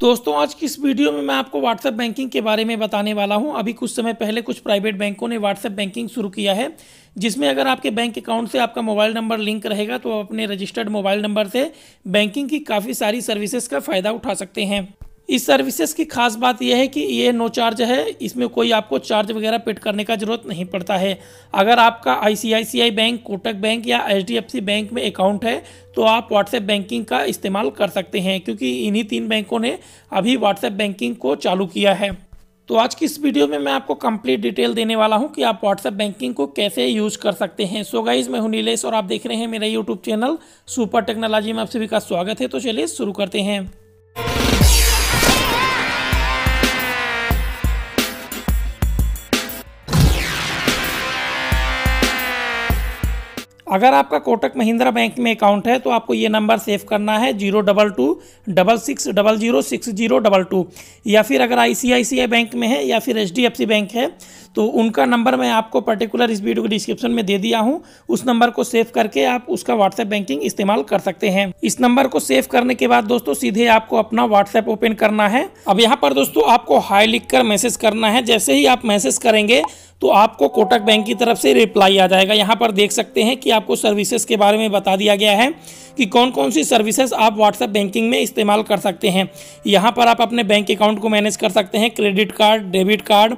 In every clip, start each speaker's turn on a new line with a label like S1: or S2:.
S1: दोस्तों आज की इस वीडियो में मैं आपको व्हाट्सएप बैंकिंग के बारे में बताने वाला हूं अभी कुछ समय पहले कुछ प्राइवेट बैंकों ने व्हाट्सएप बैंकिंग शुरू किया है जिसमें अगर आपके बैंक अकाउंट से आपका मोबाइल नंबर लिंक रहेगा तो आप अपने रजिस्टर्ड मोबाइल नंबर से बैंकिंग की काफ़ी सारी सर्विसेज का फ़ायदा उठा सकते हैं इस सर्विसेज की खास बात यह है कि ये नो चार्ज है इसमें कोई आपको चार्ज वगैरह पेड करने का ज़रूरत नहीं पड़ता है अगर आपका आईसीआईसीआई बैंक कोटक बैंक या एच बैंक में अकाउंट है तो आप व्हाट्सएप बैंकिंग का इस्तेमाल कर सकते हैं क्योंकि इन्हीं तीन बैंकों ने अभी व्हाट्सएप बैंकिंग को चालू किया है तो आज की इस वीडियो में मैं आपको कंप्लीट डिटेल देने वाला हूं कि आप व्हाट्सएप बैंकिंग को कैसे यूज कर सकते हैं सो so गाइज मैं हूं नीलेश और आप देख रहे हैं मेरा यूट्यूब चैनल सुपर टेक्नोलॉजी में आप सभी का स्वागत है तो चलिए शुरू करते हैं अगर आपका कोटक महिंद्रा बैंक में अकाउंट है तो आपको ये नंबर सेव करना है zero double two double six double zero six zero double two या फिर अगर आई बैंक में है या फिर सी बैंक है तो उनका नंबर मैं आपको पर्टिकुलर इस वीडियो के डिस्क्रिप्शन में दे दिया हूँ उस नंबर को सेव करके आप उसका व्हाट्सएप बैंकिंग इस्तेमाल कर सकते हैं इस नंबर को सेव करने के बाद दोस्तों सीधे आपको अपना व्हाट्सएप ओपन करना है अब यहाँ पर दोस्तों आपको हाई लिख कर मैसेज करना है जैसे ही आप मैसेज करेंगे तो आपको कोटक बैंक की तरफ से रिप्लाई आ जाएगा यहाँ पर देख सकते हैं कि आपको सर्विसेज के बारे में बता दिया गया है कि कौन कौन सी सर्विसेज आप व्हाट्सएप बैंकिंग में इस्तेमाल कर सकते हैं यहाँ पर आप अपने बैंक अकाउंट को मैनेज कर सकते हैं credit card debit card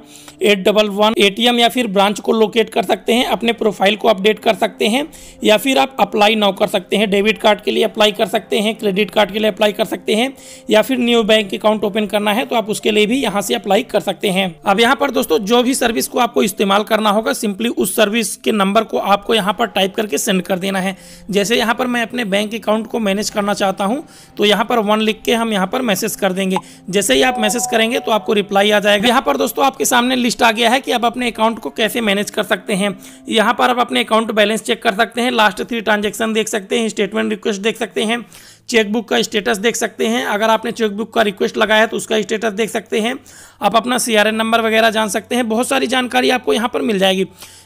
S1: at double one M या फिर ब्रांच को लोकेट कर सकते हैं अपने प्रोफाइल को अपडेट कर सकते हैं या फिर आप अप्लाई नाउ कर सकते हैं डेबिट कार्ड के लिए अप्लाई कर सकते हैं क्रेडिट कार्ड के लिए अप्लाई कर सकते हैं या फिर न्यू बैंक अकाउंट ओपन करना है तो आप उसके लिए भी यहाँ से अप्लाई कर सकते हैं अब यहाँ पर दोस्तों जो भी सर्विस को आपको इस्तेमाल करना होगा सिंपली उस सर्विस के नंबर को आपको यहाँ पर टाइप करके सेंड कर देना है जैसे यहाँ पर मैं अपने बैंक अकाउंट को मैनेज करना चाहता हूँ तो यहाँ पर वन लिख के हम यहाँ पर मैसेज कर देंगे जैसे ही आप मैसेज करेंगे तो आपको रिप्लाई आ जाएगा यहाँ पर दोस्तों आपके सामने लिस्ट आ गया है कि आप अपने अकाउंट को कैसे मैनेज कर सकते हैं यहाँ पर आप अपने अकाउंट बैलेंस चेक कर सकते हैं लास्ट थ्री ट्रांजेक्शन देख सकते हैं स्टेटमेंट रिक्वेस्ट देख सकते हैं चेकबुक का स्टेटस देख सकते हैं अगर आपने चेकबुक का रिक्वेस्ट लगाया तो उसका स्टेटस देख सकते हैं आप अपना सी नंबर वगैरह जान सकते हैं बहुत सारी जानकारी आपको यहाँ पर मिल जाएगी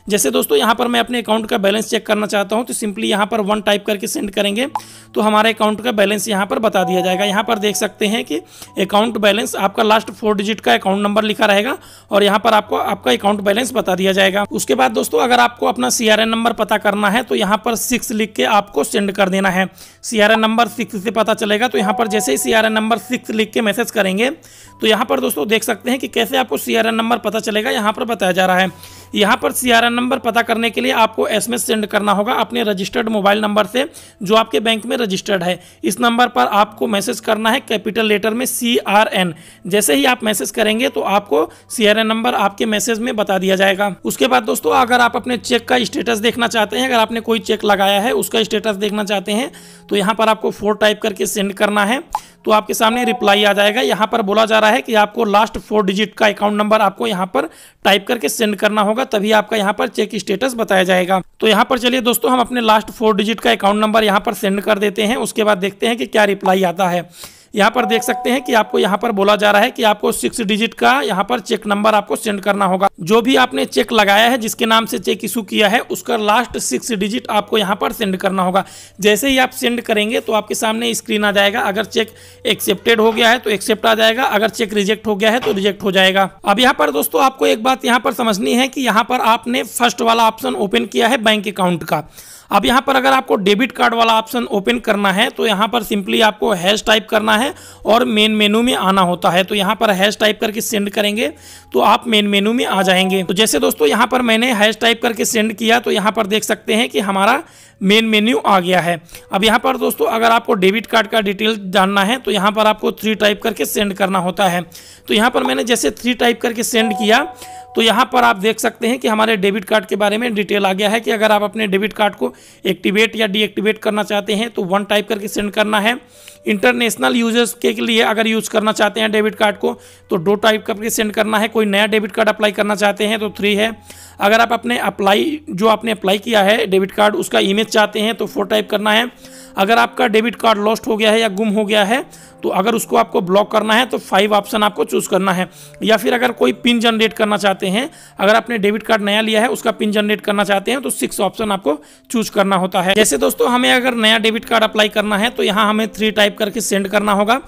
S1: जैसे दोस्तों यहाँ पर मैं अपने अकाउंट का बैलेंस चेक करना चाहता हूँ तो सिंपली यहाँ पर वन टाइप करके सेंड करेंगे तो हमारे अकाउंट का बैलेंस यहाँ पर बता दिया जाएगा यहाँ पर देख सकते हैं कि अकाउंट बैलेंस आपका लास्ट फोर डिजिट का अकाउंट नंबर लिखा रहेगा और यहाँ पर आपको आपका अकाउंट बैलेंस बता दिया जाएगा उसके बाद दोस्तों अगर आपको अपना सी नंबर पता करना है तो यहाँ पर सिक्स लिख के आपको सेंड कर देना है सी नंबर सिक्स से पता चलेगा तो यहाँ पर जैसे ही सी नंबर सिक्स लिख के मैसेज करेंगे तो यहाँ पर दोस्तों देख सकते हैं कि कैसे आपको सी नंबर पता चलेगा यहाँ पर बताया जा रहा है यहाँ पर सी नंबर पता करने के लिए आपको एस सेंड करना होगा अपने रजिस्टर्ड मोबाइल नंबर से जो आपके बैंक में रजिस्टर्ड है इस नंबर पर आपको मैसेज करना है कैपिटल लेटर में सी आर एन जैसे ही आप मैसेज करेंगे तो आपको सी आर एन नंबर आपके मैसेज में बता दिया जाएगा उसके बाद दोस्तों अगर आप अपने चेक का स्टेटस देखना चाहते हैं अगर आपने कोई चेक लगाया है उसका स्टेटस देखना चाहते हैं तो यहाँ पर आपको फोर टाइप करके सेंड करना है तो आपके सामने रिप्लाई आ जाएगा यहाँ पर बोला जा रहा है कि आपको लास्ट फोर डिजिट का अकाउंट नंबर आपको यहाँ पर टाइप करके सेंड करना होगा तभी आपका यहाँ पर चेक स्टेटस बताया जाएगा तो यहाँ पर चलिए दोस्तों हम अपने लास्ट फोर डिजिट का अकाउंट नंबर यहाँ पर सेंड कर देते हैं उसके बाद देखते हैं कि क्या रिप्लाई आता है यहाँ पर देख सकते हैं कि आपको यहाँ पर बोला जा रहा है कि आपको सिक्स डिजिट का यहाँ पर चेक नंबर आपको सेंड करना होगा जो भी आपने चेक लगाया है जिसके नाम से चेक इशू किया है उसका लास्ट सिक्स डिजिट आपको यहाँ पर सेंड करना होगा जैसे ही आप सेंड करेंगे तो आपके सामने स्क्रीन आ जाएगा अगर चेक एक्सेप्टेड हो गया है तो एक्सेप्ट आ जाएगा अगर चेक रिजेक्ट हो गया है तो रिजेक्ट हो जाएगा अब यहाँ पर दोस्तों आपको एक बात यहाँ पर समझनी है कि यहाँ पर आपने फर्स्ट वाला ऑप्शन ओपन किया है बैंक अकाउंट का अब यहाँ पर अगर आपको डेबिट कार्ड वाला ऑप्शन ओपन करना है तो यहाँ पर सिंपली आपको हैश टाइप करना है और मेन मेनू में आना होता है तो यहाँ पर हैश टाइप करके सेंड करेंगे तो आप मेन मेनू में आ जाएंगे तो जैसे दोस्तों यहाँ पर मैंने हैश टाइप करके सेंड किया तो यहाँ पर देख सकते हैं कि हमारा मेन मेन्यू आ गया है अब यहाँ पर दोस्तों अगर आपको डेबिट कार्ड का डिटेल जानना है तो यहाँ पर आपको थ्री टाइप करके सेंड करना होता है तो यहाँ पर मैंने जैसे थ्री टाइप करके सेंड किया तो यहाँ पर आप देख सकते हैं कि हमारे डेबिट कार्ड के बारे में डिटेल आ गया है कि अगर आप अपने डेबिट कार्ड को एक्टिवेट या डीएक्टिवेट करना चाहते हैं तो वन टाइप करके सेंड करना है इंटरनेशनल यूजर्स के लिए अगर यूज़ करना चाहते हैं डेबिट कार्ड को तो दो टाइप करके सेंड करना है कोई नया डेबिट कार्ड अप्लाई करना चाहते हैं तो थ्री है अगर आप अपने अप्लाई जो आपने अप्लाई किया है डेबिट कार्ड उसका इमेज चाहते हैं तो फोर टाइप करना है अगर आपका डेबिट कार्ड लॉस्ट हो गया है या गुम हो गया है तो अगर उसको आपको ब्लॉक करना है तो फाइव ऑप्शन आपको चूज़ करना है या फिर अगर कोई पिन जनरेट करना चाहते हैं अगर आपने डेबिट कार्ड नया लिया है उसका पिन जनरेट करना चाहते हैं तो सिक्स ऑप्शन आपको चूज करना होता है जैसे दोस्तों हमें अगर नया डेबिट कार्ड अप्लाई करना है तो यहाँ हमें थ्री टाइप करके सेंड करना होगा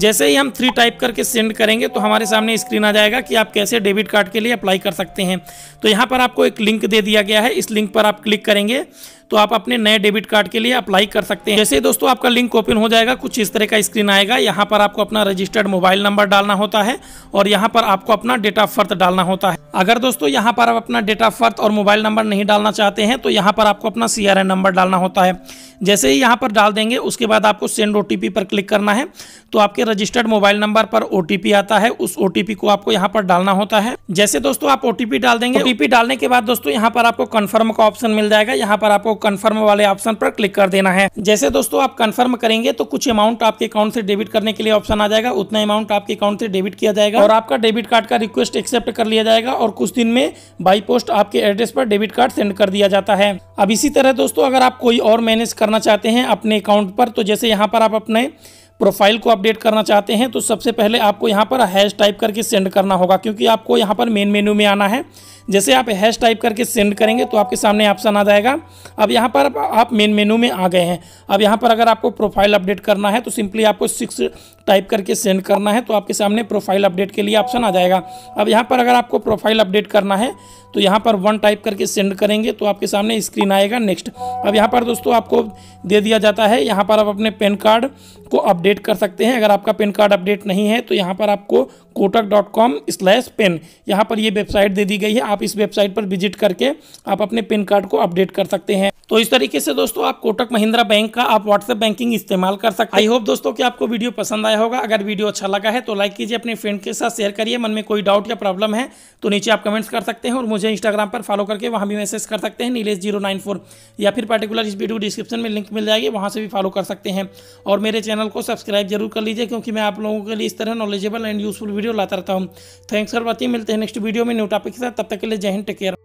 S1: जैसे ही हम थ्री टाइप करके सेंड करेंगे तो हमारे सामने स्क्रीन आ जाएगा कि आप कैसे डेबिट कार्ड के लिए अप्लाई कर सकते हैं तो यहाँ पर आपको एक लिंक दे दिया गया है इस लिंक पर आप क्लिक करेंगे तो आप अपने नए डेबिट कार्ड के लिए अप्लाई कर सकते हैं जैसे दोस्तों आपका लिंक ओपन हो जाएगा कुछ इस तरह का स्क्रीन आएगा यहाँ पर आपको अपना रजिस्टर्ड मोबाइल नंबर डालना होता है और यहाँ पर आपको अपना डेट ऑफ बर्थ डालना होता है अगर दोस्तों यहाँ पर आप अपना डेट ऑफ बर्थ और मोबाइल नंबर नहीं डालना चाहते हैं तो यहाँ पर आपको अपना सी नंबर डालना होता है जैसे ही यहाँ पर डाल देंगे उसके बाद आपको सेंड ओ पर क्लिक करना है तो आपके रजिस्टर्ड मोबाइल नंबर पर ओटीपी आता है उस ओटीपी को आपको यहाँ पर डालना होता है जैसे दोस्तों आप ओटीपी डाल देंगे ओटीपी डालने के बाद दोस्तों यहाँ पर आपको कन्फर्म का ऑप्शन मिल जाएगा यहाँ पर आपको कन्फर्म वाले ऑप्शन पर क्लिक कर देना है जैसे दोस्तों आप कन्फर्म करेंगे तो कुछ अमाउंट आपके अकाउंट से डेबिट करने के लिए ऑप्शन आ जाएगा उतना अमाउंट आपके अकाउंट से डेबिट किया जाएगा और आपका डेबिट कार्ड का रिक्वेस्ट एक्सेप्ट कर लिया जाएगा और कुछ दिन में बाई पोस्ट आपके एड्रेस पर डेबिट कार्ड सेंड कर दिया जाता है अब इसी तरह दोस्तों अगर आप कोई और मैनेज करना चाहते हैं अपने अकाउंट पर तो जैसे यहाँ पर आप अपने प्रोफाइल को अपडेट करना चाहते हैं तो सबसे पहले आपको यहाँ पर हैश टाइप करके सेंड करना होगा क्योंकि आपको यहाँ पर मेन मेन्यू में आना है जैसे आप हैश टाइप करके सेंड करेंगे तो आपके सामने ऑप्शन आ जाएगा अब यहाँ पर आप मेन मेन्यू में आ गए हैं अब यहाँ पर अगर आपको प्रोफाइल अपडेट करना है तो सिंपली आपको सिक्स टाइप करके सेंड करना है तो आपके सामने प्रोफाइल अपडेट के लिए ऑप्शन आ जाएगा अब यहाँ पर अगर आपको प्रोफाइल अपडेट करना है तो यहाँ पर वन टाइप करके सेंड करेंगे तो आपके सामने स्क्रीन आएगा नेक्स्ट अब यहाँ पर दोस्तों आपको दे दिया जाता है यहाँ पर आप अपने पेन कार्ड को अपडेट कर सकते हैं अगर आपका पेन कार्ड अपडेट नहीं है तो यहाँ पर आपको Kotak dot com slash pen यहाँ पर ये वेबसाइट दे दी गई है आप इस वेबसाइट पर विजिट करके आप अपने पेन कार्ड को अपडेट कर सकते हैं तो इस तरीके से दोस्तों आप कोटक महिंद्रा बैंक का आप व्हाट्सएप बैंकिंग इस्तेमाल कर सकते हैं आई होप दोस्तों कि आपको वीडियो पसंद आया होगा अगर वीडियो अच्छा लगा है तो लाइक कीजिए अपने फ्रेंड के साथ शेयर करिए मन में कोई डाउट या प्रॉब्लम है तो नीचे आप कमेंट्स कर सकते हैं और मुझे इंस्टाग्राम पर फॉलो करके वहाँ भी मैसेज कर सकते हैं नीलेश जीरो नाइन फोर या फिर पर्टिकुलर इस वीडियो डिस्क्रिप्शन में लिंक मिल जाएगी वहाँ से भी फॉलो कर सकते हैं और मेरे चैनल को सब्सक्राइब जरूर कर लीजिए क्योंकि मैं आप लोगों के लिए इस तरह knowledgeable and useful video video लाता रहता हूँ थैंक्स फॉर वॉचिंग मिलते हैं नेक्स्ट वीडियो में न्यू टॉपिक के साथ तब तक के लिए जय हिंद टेक केयर